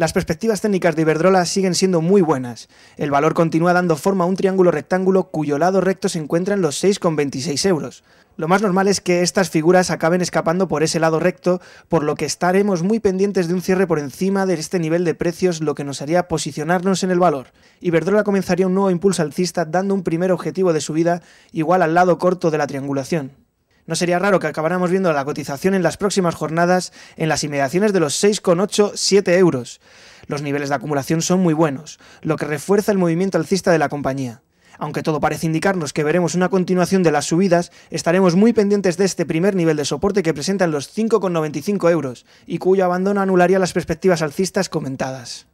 Las perspectivas técnicas de Iberdrola siguen siendo muy buenas. El valor continúa dando forma a un triángulo rectángulo cuyo lado recto se encuentra en los 6,26 euros. Lo más normal es que estas figuras acaben escapando por ese lado recto, por lo que estaremos muy pendientes de un cierre por encima de este nivel de precios, lo que nos haría posicionarnos en el valor. Iberdrola comenzaría un nuevo impulso alcista dando un primer objetivo de subida igual al lado corto de la triangulación. No sería raro que acabáramos viendo la cotización en las próximas jornadas en las inmediaciones de los 6,87 euros. Los niveles de acumulación son muy buenos, lo que refuerza el movimiento alcista de la compañía. Aunque todo parece indicarnos que veremos una continuación de las subidas, estaremos muy pendientes de este primer nivel de soporte que presentan los 5,95 euros y cuyo abandono anularía las perspectivas alcistas comentadas.